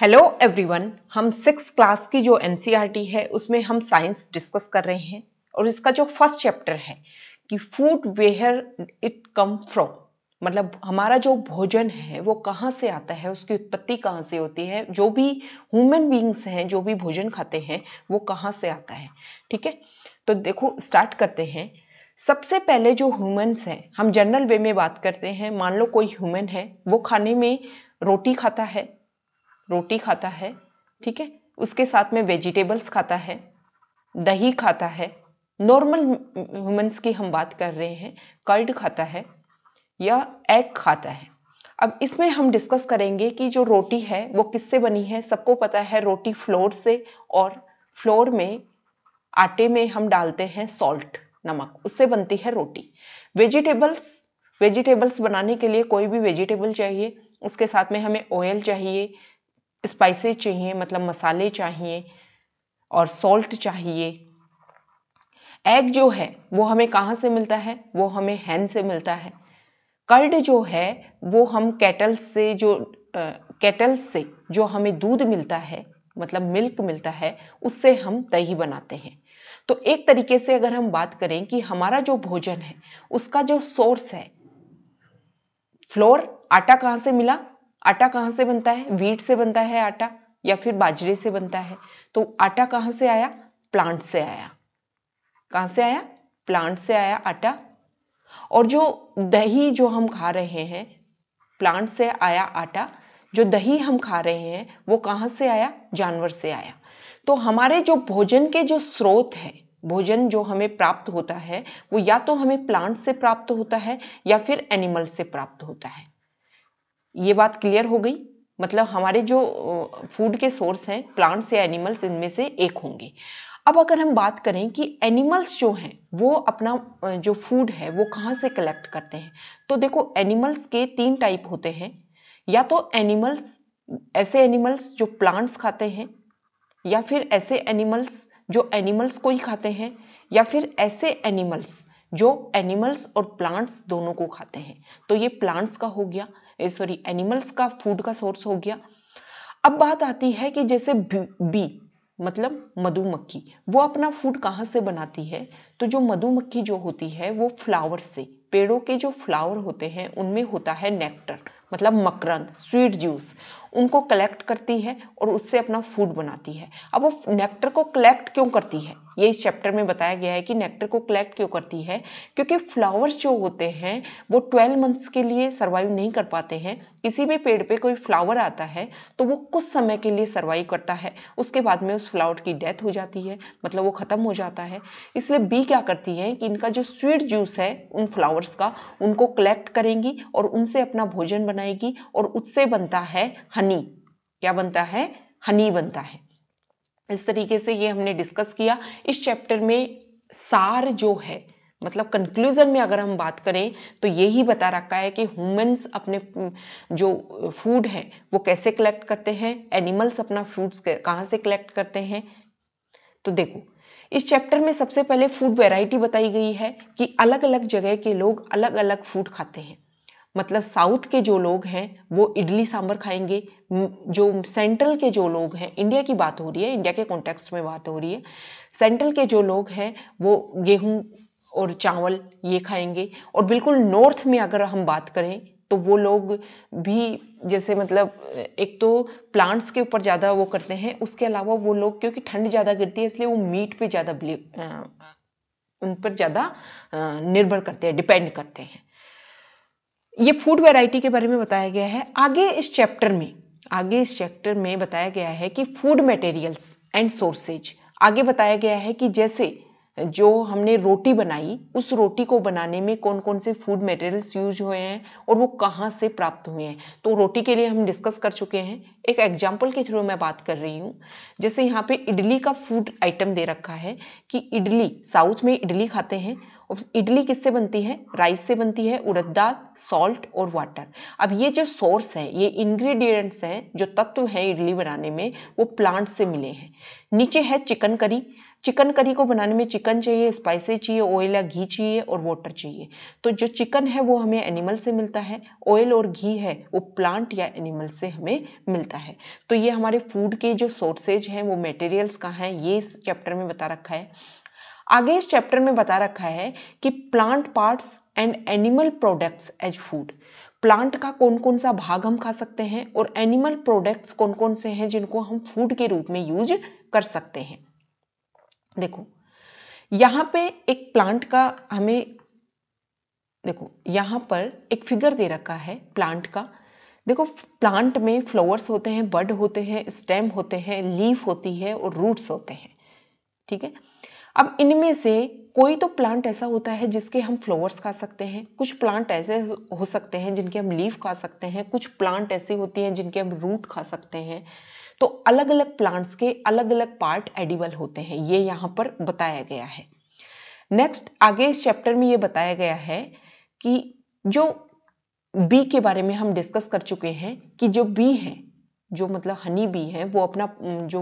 hello everyone हम six class की जो एन e है उसमें हम साइंस डिस्कस कर रहे हैं और इसका जो फर्स्ट चैप्टर है कि food where it come from मतलब हमारा जो भोजन है वो कहाँ से आता है उसकी उत्पत्ति कहाँ से होती है जो भी ह्यूमन बींग्स हैं जो भी भोजन खाते हैं वो कहाँ से आता है ठीक है तो देखो स्टार्ट करते हैं सबसे पहले जो ह्यूमन्स हैं हम जनरल वे में बात करते हैं मान लो कोई ह्यूमन है वो खाने में रोटी खाता है रोटी खाता है ठीक है उसके साथ में वेजिटेबल्स खाता है दही खाता है नॉर्मल ह्यूमंस की हम बात कर रहे हैं कर्ड खाता है या एग खाता है अब इसमें हम डिस्कस करेंगे कि जो रोटी है वो किससे बनी है सबको पता है रोटी फ्लोर से और फ्लोर में आटे में हम डालते हैं सॉल्ट नमक उससे बनती है रोटी वेजिटेबल्स वेजिटेबल्स बनाने के लिए कोई भी वेजिटेबल चाहिए उसके साथ में हमें ऑयल चाहिए स्पाइसेस चाहिए मतलब मसाले चाहिए और सॉल्ट चाहिए एग जो है वो हमें कहाँ से मिलता है वो हमें हैन से मिलता है कर्ड जो है वो हम कैटल से जो कैटल से जो हमें दूध मिलता है मतलब मिल्क मिलता है उससे हम दही बनाते हैं तो एक तरीके से अगर हम बात करें कि हमारा जो भोजन है उसका जो सोर्स है फ्लोर आटा कहाँ से मिला आटा कहाँ से बनता है वीट से बनता है आटा या फिर बाजरे से बनता है तो आटा कहाँ से आया प्लांट से आया कहाँ से आया प्लांट से आया आटा और जो दही जो हम खा रहे हैं प्लांट से आया आटा जो दही हम खा रहे हैं वो कहाँ से आया जानवर से आया तो हमारे जो भोजन के जो स्रोत है भोजन जो हमें प्राप्त होता है वो या तो हमें प्लांट से प्राप्त होता है या फिर एनिमल से प्राप्त होता है ये बात क्लियर हो गई मतलब हमारे जो फूड के सोर्स हैं प्लांट्स या एनिमल्स इनमें से एक होंगे अब अगर हम बात करें कि एनिमल्स जो हैं वो अपना जो फूड है वो कहाँ से कलेक्ट करते हैं तो देखो एनिमल्स के तीन टाइप होते हैं या तो एनिमल्स ऐसे एनिमल्स जो प्लांट्स खाते हैं या फिर ऐसे एनिमल्स जो एनिमल्स को ही खाते हैं या फिर ऐसे एनिमल्स जो एनिमल्स और प्लांट्स दोनों को खाते हैं तो ये प्लांट्स का हो गया सॉरी eh, एनिमल्स का फूड का सोर्स हो गया अब बात आती है कि जैसे बी मतलब मधुमक्खी वो अपना फूड कहाँ से बनाती है तो जो मधुमक्खी जो होती है वो फ्लावर से पेड़ों के जो फ्लावर होते हैं उनमें होता है नेक्टर मतलब मकरन स्वीट जूस उनको कलेक्ट करती है और उससे अपना फूड बनाती है अब वो नेक्टर को कलेक्ट क्यों करती है ये इस चैप्टर में बताया गया है कि नेक्टर को कलेक्ट क्यों करती है क्योंकि फ्लावर्स जो होते हैं वो 12 मंथ्स के लिए सर्वाइव नहीं कर पाते हैं किसी भी पेड़ पे कोई फ्लावर आता है तो वो कुछ समय के लिए सर्वाइव करता है उसके बाद में उस फ्लावर की डेथ हो जाती है मतलब वो ख़त्म हो जाता है इसलिए बी क्या करती है कि इनका जो स्वीट जूस है उन फ्लावर फ्लावर्स का उनको कलेक्ट करेंगी और उनसे अपना भोजन बनाएगी और उससे बनता है हनी क्या बनता है हनी बनता है इस तरीके से ये हमने डिस्कस किया इस चैप्टर में सार जो है मतलब कंक्लूजन में अगर हम बात करें तो यही बता रखा है कि ह्यूमंस अपने जो फूड है वो कैसे कलेक्ट करते हैं एनिमल्स अपना फूड्स कहाँ से कलेक्ट करते हैं तो देखो इस चैप्टर में सबसे पहले फूड वैरायटी बताई गई है कि अलग अलग जगह के लोग अलग अलग फूड खाते हैं मतलब साउथ के जो लोग हैं वो इडली सांभर खाएंगे जो सेंट्रल के जो लोग हैं इंडिया की बात हो रही है इंडिया के कॉन्टेक्स्ट में बात हो रही है सेंट्रल के जो लोग हैं वो गेहूँ और चावल ये खाएंगे और बिल्कुल नॉर्थ में अगर हम बात करें तो वो लोग भी जैसे मतलब एक तो प्लांट्स के ऊपर ज़्यादा वो करते हैं उसके अलावा वो लोग क्योंकि ठंड ज़्यादा गिरती है इसलिए वो मीट पे ज़्यादा उन पर ज़्यादा निर्भर करते हैं डिपेंड करते हैं ये फूड वैरायटी के बारे में बताया गया है आगे इस चैप्टर में आगे इस चैप्टर में बताया गया है कि फूड मटेरियल्स एंड सोर्सेज आगे बताया गया है कि जैसे जो हमने रोटी बनाई उस रोटी को बनाने में कौन कौन से फूड मटेरियल्स यूज हुए हैं और वो कहाँ से प्राप्त हुए हैं तो रोटी के लिए हम डिस्कस कर चुके हैं एक एग्जाम्पल के थ्रू मैं बात कर रही हूँ जैसे यहाँ पे इडली का फूड आइटम दे रखा है कि इडली साउथ में इडली खाते हैं और इडली किससे बनती है राइस से बनती है उड़द दाल सॉल्ट और वाटर अब ये जो सोर्स है ये इंग्रेडिएंट्स हैं जो तत्व हैं इडली बनाने में वो प्लांट से मिले हैं नीचे है चिकन करी चिकन करी को बनाने में चिकन चाहिए स्पाइसेस चाहिए ऑयल या घी चाहिए और वाटर चाहिए तो जो चिकन है वो हमें एनिमल से मिलता है ऑयल और घी है वो प्लांट या एनिमल से हमें मिलता है तो ये हमारे फूड के जो सोर्सेज हैं वो मटेरियल्स का हैं ये इस चैप्टर में बता रखा है आगे इस चैप्टर में बता रखा है कि plant parts and animal products as food plant का कौन कौन सा भाग हम खा सकते हैं और एनिमल प्रोडक्ट्स कौन कौन से हैं जिनको हम फूड के रूप में यूज कर सकते हैं देखो यहां पे एक प्लांट का हमें देखो यहां पर एक फिगर दे रखा है प्लांट का देखो प्लांट में फ्लावर्स होते हैं बड होते हैं स्टेम होते हैं लीफ होती है और रूट्स होते हैं ठीक है अब इनमें से कोई तो प्लांट ऐसा होता है जिसके हम फ्लावर्स खा सकते हैं कुछ प्लांट ऐसे हो सकते हैं जिनके हम लीव खा सकते हैं कुछ प्लांट ऐसे होती हैं जिनके हम रूट खा सकते हैं तो अलग अलग प्लांट्स के अलग अलग पार्ट एडिबल होते हैं ये यहाँ पर बताया गया है नेक्स्ट आगे इस चैप्टर में ये बताया गया है कि जो बी के बारे में हम डिस्कस कर चुके हैं कि जो बी है जो मतलब हनी बी है वो अपना जो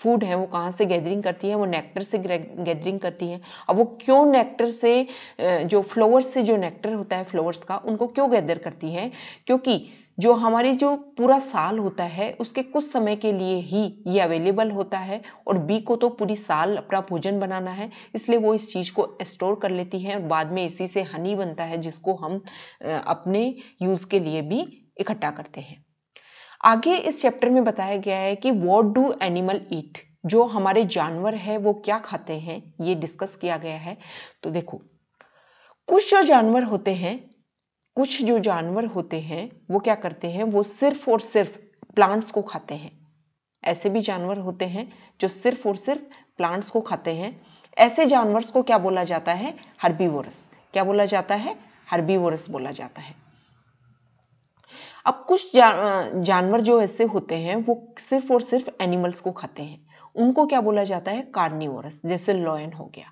फूड है वो कहाँ से गैदरिंग करती है वो नेक्टर से गैदरिंग करती है अब वो क्यों नेक्टर से जो फ्लोवर्स से जो नेक्टर होता है फ्लोवर्स का उनको क्यों गैदर करती है क्योंकि जो हमारी जो पूरा साल होता है उसके कुछ समय के लिए ही ये अवेलेबल होता है और बी को तो पूरी साल अपना भोजन बनाना है इसलिए वो इस चीज़ को स्टोर कर लेती है और बाद में इसी से हनी बनता है जिसको हम अपने यूज़ के लिए भी इकट्ठा करते हैं आगे इस चैप्टर में बताया गया है कि वॉट डू एनिमल ईट जो हमारे जानवर है वो क्या खाते हैं ये डिस्कस किया गया है तो देखो कुछ जो जानवर होते हैं कुछ जो जानवर होते हैं वो क्या करते हैं वो सिर्फ और सिर्फ प्लांट्स को खाते हैं ऐसे भी जानवर होते हैं जो सिर्फ और सिर्फ प्लांट्स को खाते हैं ऐसे जानवर को क्या बोला जाता है हर्बीवोरस क्या बोला जाता है हर्बीवोरस बोला जाता है अब कुछ जा, जानवर जो ऐसे होते हैं वो सिर्फ और सिर्फ एनिमल्स को खाते हैं उनको क्या बोला जाता है कार्निवोरस जैसे लॉयन हो गया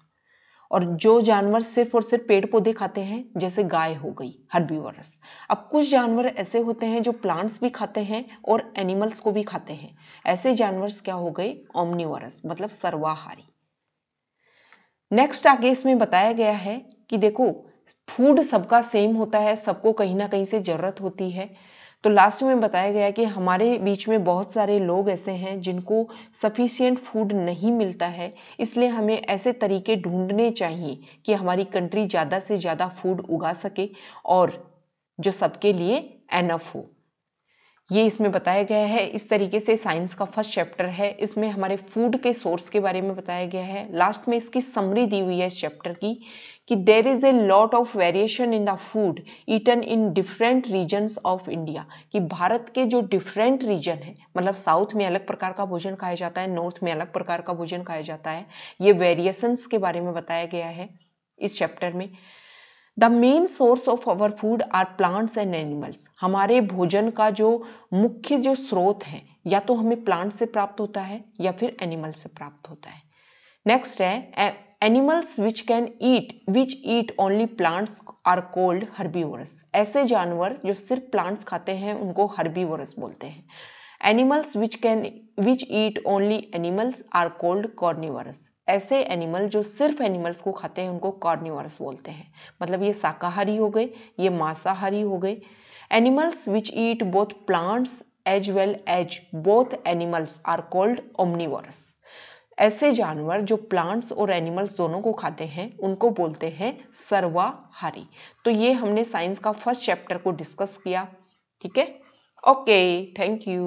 और जो जानवर सिर्फ और सिर्फ पेड़ पौधे खाते हैं जैसे गाय हो गई हर्बीवरस अब कुछ जानवर ऐसे होते हैं जो प्लांट्स भी खाते हैं और एनिमल्स को भी खाते हैं ऐसे जानवर क्या हो गए ओमनिवरस मतलब सर्वाहारी नेक्स्ट आगे इसमें बताया गया है कि देखो फूड सबका सेम होता है सबको कहीं ना कहीं से ज़रूरत होती है तो लास्ट में बताया गया कि हमारे बीच में बहुत सारे लोग ऐसे हैं जिनको सफिशियंट फूड नहीं मिलता है इसलिए हमें ऐसे तरीके ढूंढने चाहिए कि हमारी कंट्री ज़्यादा से ज़्यादा फूड उगा सके और जो सबके लिए एनफ हो ये इसमें बताया गया है इस तरीके से साइंस का फर्स्ट चैप्टर है इसमें हमारे फूड के सोर्स के बारे में बताया गया है लास्ट में इसकी समरी दी हुई है इस चैप्टर की कि there is a lot of variation in the food eaten in different regions of India कि भारत के जो डिफरेंट रीजन है मतलब साउथ में अलग प्रकार का भोजन खाया जाता है नॉर्थ में अलग प्रकार का भोजन खाया जाता है ये वेरिएशंस के बारे में बताया गया है इस चैप्टर में the main source of our food are plants and animals हमारे भोजन का जो मुख्य जो स्रोत है या तो हमें प्लांट से प्राप्त होता है या फिर एनिमल से प्राप्त होता है नेक्स्ट है animals which can eat which eat only plants are called herbivores ऐसे जानवर जो सिर्फ प्लांट्स खाते हैं उनको हर्बी बोलते हैं animals which can which eat only animals are called carnivorous ऐसे एनिमल जो सिर्फ एनिमल्स को खाते हैं उनको कार्निवर्स बोलते हैं मतलब ये शाकाहारी हो गए ये मांसाहारी हो गए animals which eat both plants as well as both animals are called omnivores ऐसे जानवर जो प्लांट्स और एनिमल्स दोनों को खाते हैं उनको बोलते हैं सर्वाहारी तो ये हमने साइंस का फर्स्ट चैप्टर को डिस्कस किया ठीक है ओके थैंक यू